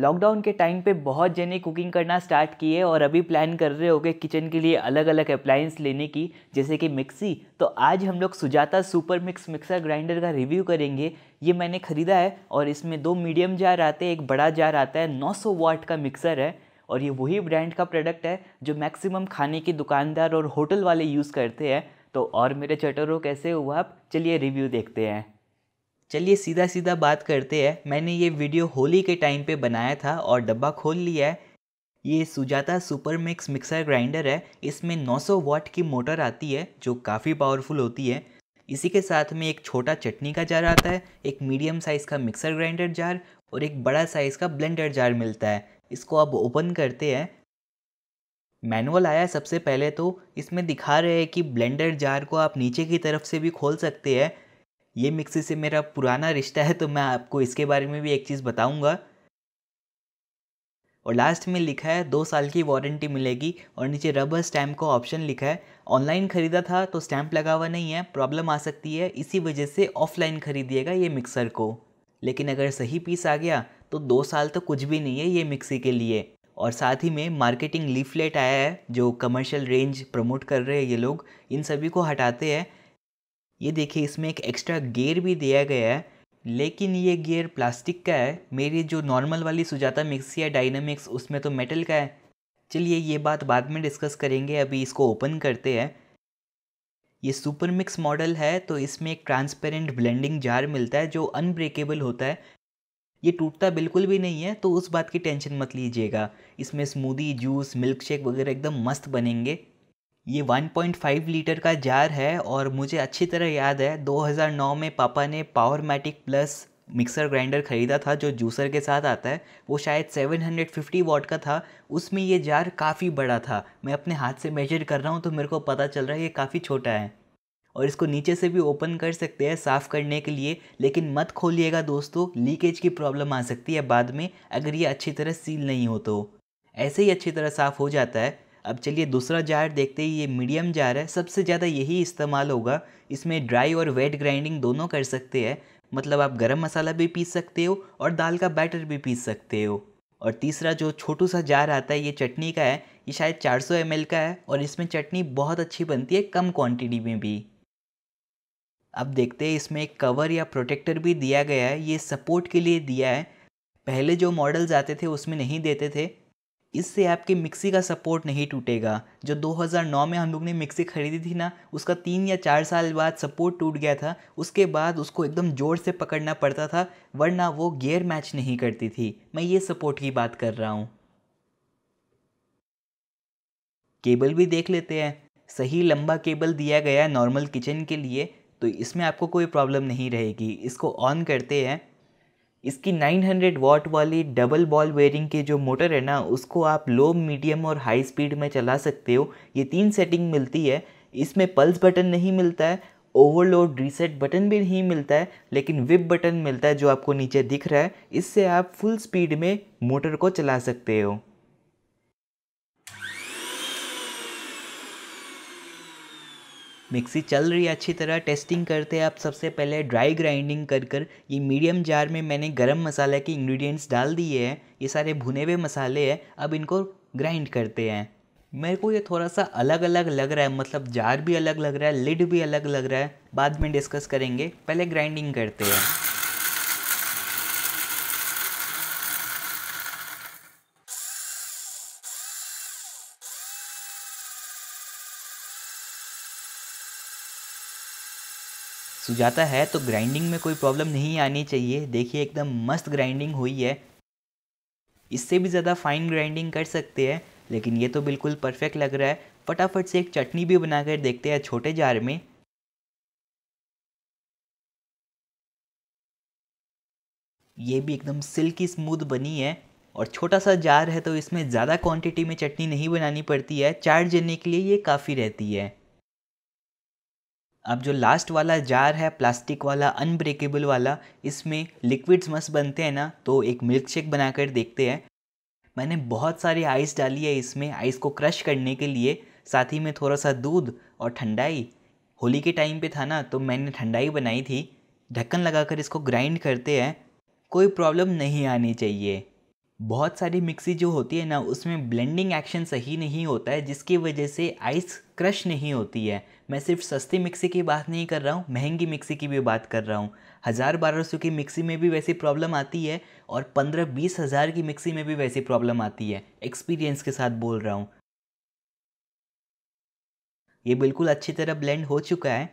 lockdown के time पे बहुत जने कुकिंग करना स्टार्ट किए और अभी प्लान कर रहे होगे किचन के लिए अलग अलग अप्लाइंस लेने की जैसे कि मिक्सी तो आज हम लोग Sujata super mix mixer grinder का रिव्यू करेंगे ये मैंने ख़रीदा है और इसमें दो मीडियम जार आते हैं एक बड़ा जार आता है 900 वाट का मिक्सर है और ये वही ब्रांड का प्रोडक्ट है जो मैक्सिमम खाने के दुकानदार और होटल वाले यूज़ करते हैं तो और मेरे चटरों कैसे हुआ आप चलिए रिव्यू देखते हैं चलिए सीधा सीधा बात करते हैं मैंने ये वीडियो होली के टाइम पे बनाया था और डब्बा खोल लिया है ये Sujata super mix mixer grinder है इसमें 900 वाट की मोटर आती है जो काफ़ी पावरफुल होती है इसी के साथ में एक छोटा चटनी का जार आता है एक मीडियम साइज़ का मिक्सर ग्राइंडर जार और एक बड़ा साइज़ का ब्लेंडर जार मिलता है इसको अब ओपन करते हैं मैनुअल आया सबसे पहले तो इसमें दिखा रहे हैं कि ब्लेंडर जार को आप नीचे की तरफ से भी खोल सकते हैं ये मिक्सी से मेरा पुराना रिश्ता है तो मैं आपको इसके बारे में भी एक चीज़ बताऊँगा और लास्ट में लिखा है दो साल की वारंटी मिलेगी और नीचे रबर स्टैम्प का ऑप्शन लिखा है ऑनलाइन ख़रीदा था तो स्टैम्प लगा हुआ नहीं है प्रॉब्लम आ सकती है इसी वजह से ऑफलाइन ख़रीदिएगा ये मिक्सर को लेकिन अगर सही पीस आ गया तो दो साल तो कुछ भी नहीं है ये मिक्सी के लिए और साथ ही में मार्केटिंग लीफलेट आया है जो कमर्शियल रेंज प्रमोट कर रहे हैं ये लोग इन सभी को हटाते हैं ये देखिए इसमें एक एक्स्ट्रा गेयर भी दिया गया है लेकिन ये गियर प्लास्टिक का है मेरी जो नॉर्मल वाली सुजाता या डायनामिक्स उसमें तो मेटल का है चलिए ये बात बाद में डिस्कस करेंगे अभी इसको ओपन करते हैं ये सुपर मिक्स मॉडल है तो इसमें एक ट्रांसपेरेंट ब्लेंडिंग जार मिलता है जो अनब्रेकेबल होता है ये टूटता बिल्कुल भी नहीं है तो उस बात की टेंशन मत लीजिएगा इसमें स्मूदी जूस मिल्क शेक वगैरह एकदम मस्त बनेंगे ये 1.5 लीटर का जार है और मुझे अच्छी तरह याद है 2009 में पापा ने powermatic plus mixer grinder ख़रीदा था जो जूसर के साथ आता है वो शायद 750 वॉट का था उसमें ये जार काफ़ी बड़ा था मैं अपने हाथ से मेजर कर रहा हूँ तो मेरे को पता चल रहा है ये काफ़ी छोटा है और इसको नीचे से भी ओपन कर सकते हैं साफ़ करने के लिए लेकिन मत खोलिएगा दोस्तों लीकेज की प्रॉब्लम आ सकती है बाद में अगर ये अच्छी तरह सील नहीं हो तो ऐसे ही अच्छी तरह साफ़ हो जाता है अब चलिए दूसरा जार देखते ही ये मीडियम जार है सबसे ज़्यादा यही इस्तेमाल होगा इसमें ड्राई और वेट ग्राइंडिंग दोनों कर सकते हैं मतलब आप गरम मसाला भी पीस सकते हो और दाल का बैटर भी पीस सकते हो और तीसरा जो छोटू सा जार आता है ये चटनी का है ये शायद 400 सौ का है और इसमें चटनी बहुत अच्छी बनती है कम क्वान्टिटी में भी अब देखते हैं इसमें एक कवर या प्रोटेक्टर भी दिया गया है ये सपोर्ट के लिए दिया है पहले जो मॉडल्स आते थे उसमें नहीं देते थे इससे आपके मिक्सी का सपोर्ट नहीं टूटेगा जो 2009 में हम लोग ने मिक्सी खरीदी थी ना उसका तीन या चार साल बाद सपोर्ट टूट गया था उसके बाद उसको एकदम ज़ोर से पकड़ना पड़ता था वरना वो गियर मैच नहीं करती थी मैं ये सपोर्ट की बात कर रहा हूँ केबल भी देख लेते हैं सही लंबा केबल दिया गया है नॉर्मल किचन के लिए तो इसमें आपको कोई प्रॉब्लम नहीं रहेगी इसको ऑन करते हैं इसकी 900 वॉट वाली डबल बॉल वेयरिंग की जो मोटर है ना उसको आप लो मीडियम और हाई स्पीड में चला सकते हो ये तीन सेटिंग मिलती है इसमें पल्स बटन नहीं मिलता है ओवरलोड रीसेट बटन भी नहीं मिलता है लेकिन विप बटन मिलता है जो आपको नीचे दिख रहा है इससे आप फुल स्पीड में मोटर को चला सकते हो मिक्सी चल रही है अच्छी तरह टेस्टिंग करते हैं आप सबसे पहले ड्राई ग्राइंडिंग कर कर ये मीडियम जार में मैंने गरम मसाला के इंग्रेडिएंट्स डाल दिए हैं ये सारे भुने हुए मसाले हैं अब इनको ग्राइंड करते हैं मेरे को ये थोड़ा सा अलग अलग लग रहा है मतलब जार भी अलग लग रहा है लिड भी अलग लग रहा है बाद में डिस्कस करेंगे पहले ग्राइंडिंग करते हैं सुझाता है तो ग्राइंडिंग में कोई प्रॉब्लम नहीं आनी चाहिए देखिए एकदम मस्त ग्राइंडिंग हुई है इससे भी ज़्यादा फाइन ग्राइंडिंग कर सकते हैं लेकिन ये तो बिल्कुल परफेक्ट लग रहा है फटाफट से एक चटनी भी बनाकर देखते हैं छोटे जार में ये भी एकदम सिल्की स्मूथ बनी है और छोटा सा जार है तो इसमें ज़्यादा क्वांटिटी में चटनी नहीं बनानी पड़ती है चार जने के लिए ये काफ़ी रहती है अब जो लास्ट वाला जार है प्लास्टिक वाला अनब्रेकेबल वाला इसमें लिक्विड्स मस्त बनते हैं ना तो एक मिल्क शेक बना कर देखते हैं मैंने बहुत सारी आइस डाली है इसमें आइस को क्रश करने के लिए साथ ही में थोड़ा सा दूध और ठंडाई होली के टाइम पे था ना तो मैंने ठंडाई बनाई थी ढक्कन लगाकर इसको ग्राइंड करते हैं कोई प्रॉब्लम नहीं आनी चाहिए बहुत सारी मिक्सी जो होती है ना उसमें ब्लेंडिंग एक्शन सही नहीं होता है जिसकी वजह से आइस क्रश नहीं होती है मैं सिर्फ सस्ती मिक्सी की बात नहीं कर रहा हूँ महंगी मिक्सी की भी बात कर रहा हूँ हज़ार बारह सौ की मिक्सी में भी वैसी प्रॉब्लम आती है और पंद्रह बीस हज़ार की मिक्सी में भी वैसी प्रॉब्लम आती है एक्सपीरियंस के साथ बोल रहा हूँ ये बिल्कुल अच्छी तरह ब्लेंड हो चुका है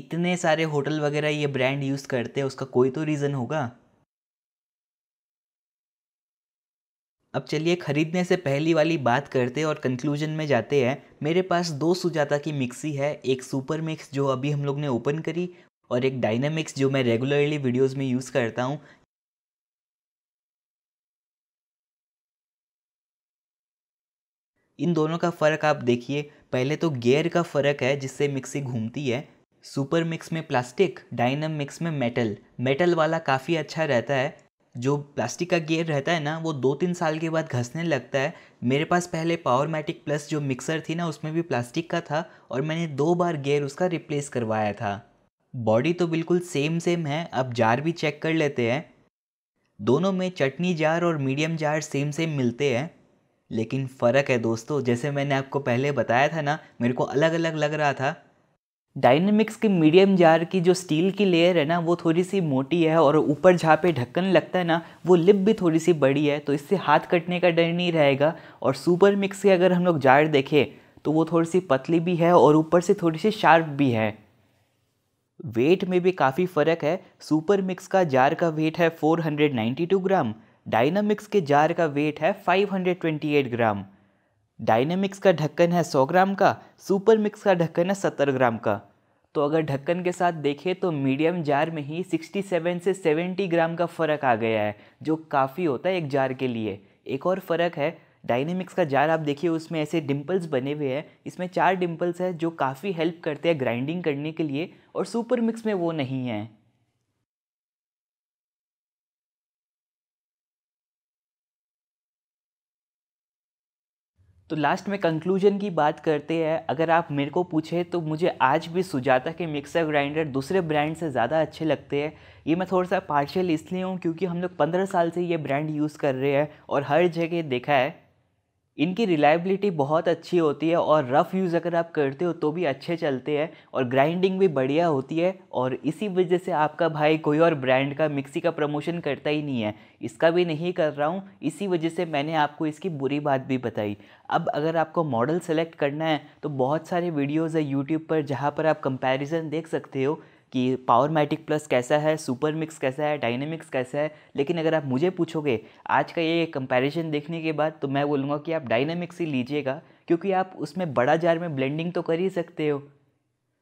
इतने सारे होटल वगैरह ये ब्रांड यूज़ करते हैं उसका कोई तो रीज़न होगा अब चलिए ख़रीदने से पहली वाली बात करते और कंक्लूजन में जाते हैं मेरे पास दो सुजाता की मिक्सी है एक सुपर मिक्स जो अभी हम लोग ने ओपन करी और एक डायनामिक्स जो मैं रेगुलरली वीडियोस में यूज़ करता हूँ इन दोनों का फ़र्क आप देखिए पहले तो गेयर का फ़र्क है जिससे मिक्सी घूमती है सुपर मिक्स में प्लास्टिक डायनम मिक्स में मेटल मेटल वाला काफ़ी अच्छा रहता है जो प्लास्टिक का गियर रहता है ना वो दो तीन साल के बाद घसने लगता है मेरे पास पहले पावरमेटिक प्लस जो मिक्सर थी ना उसमें भी प्लास्टिक का था और मैंने दो बार गियर उसका रिप्लेस करवाया था बॉडी तो बिल्कुल सेम सेम है अब जार भी चेक कर लेते हैं दोनों में चटनी जार और मीडियम जार सेम सेम मिलते हैं लेकिन फ़र्क है दोस्तों जैसे मैंने आपको पहले बताया था ना मेरे को अलग अलग लग रहा था डायनेमिक्स के मीडियम जार की जो स्टील की लेयर है ना वो थोड़ी सी मोटी है और ऊपर जहाँ पे ढक्कन लगता है ना वो लिप भी थोड़ी सी बड़ी है तो इससे हाथ कटने का डर नहीं रहेगा और सुपर मिक्स के अगर हम लोग जार देखें तो वो थोड़ी सी पतली भी है और ऊपर से थोड़ी सी शार्प भी है वेट में भी काफ़ी फ़र्क है सुपर मिक्स का जार का वेट है 492 ग्राम डायनामिक्स के जार का वेट है 528 ग्राम डायनेमिक्स का ढक्कन है सौ ग्राम का सुपर मिक्स का ढक्कन है सत्तर ग्राम का तो अगर ढक्कन के साथ देखें तो मीडियम जार में ही 67 से 70 ग्राम का फ़र्क आ गया है जो काफ़ी होता है एक जार के लिए एक और फ़र्क है डायनेमिक्स का जार आप देखिए उसमें ऐसे डिम्पल्स बने हुए हैं इसमें चार डिम्पल्स हैं जो काफ़ी हेल्प करते हैं ग्राइंडिंग करने के लिए और सुपर मिक्स में वो नहीं है तो लास्ट में कंक्लूजन की बात करते हैं अगर आप मेरे को पूछे तो मुझे आज भी सुजाता के मिक्सर ग्राइंडर दूसरे ब्रांड से ज़्यादा अच्छे लगते हैं ये मैं थोड़ा सा पार्शियल इसलिए हूँ क्योंकि हम लोग पंद्रह साल से ये ब्रांड यूज़ कर रहे हैं और हर जगह देखा है इनकी रिलायबिलिटी बहुत अच्छी होती है और रफ़ यूज़ अगर आप करते हो तो भी अच्छे चलते हैं और ग्राइंडिंग भी बढ़िया होती है और इसी वजह से आपका भाई कोई और ब्रांड का मिक्सी का प्रमोशन करता ही नहीं है इसका भी नहीं कर रहा हूँ इसी वजह से मैंने आपको इसकी बुरी बात भी बताई अब अगर आपको मॉडल सेलेक्ट करना है तो बहुत सारे वीडियोज़ है यूट्यूब पर जहाँ पर आप कंपेरिज़न देख सकते हो कि पावर मैटिक प्लस कैसा है सुपर मिक्स कैसा है डायनेमिक्स कैसा है लेकिन अगर आप मुझे पूछोगे आज का ये कंपैरिजन देखने के बाद तो मैं बोलूँगा कि आप डायनेमिक्स ही लीजिएगा क्योंकि आप उसमें बड़ा जार में ब्लेंडिंग तो कर ही सकते हो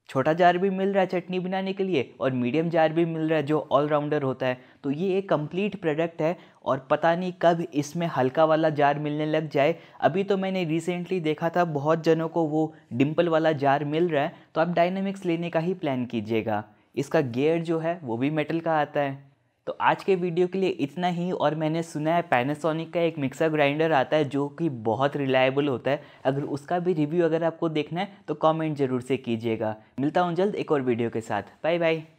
छोटा जार भी मिल रहा है चटनी बनाने के लिए और मीडियम जार भी मिल रहा है जो ऑलराउंडर होता है तो ये एक कंप्लीट प्रोडक्ट है और पता नहीं कब इसमें हल्का वाला जार मिलने लग जाए अभी तो मैंने रिसेंटली देखा था बहुत जनों को वो डिम्पल वाला जार मिल रहा है तो आप डायनेमिक्स लेने का ही प्लान कीजिएगा इसका गेयर जो है वो भी मेटल का आता है तो आज के वीडियो के लिए इतना ही और मैंने सुना है पैनासोनिक का एक मिक्सर ग्राइंडर आता है जो कि बहुत रिलायबल होता है अगर उसका भी रिव्यू अगर आपको देखना है तो कमेंट ज़रूर से कीजिएगा मिलता हूँ जल्द एक और वीडियो के साथ बाय बाय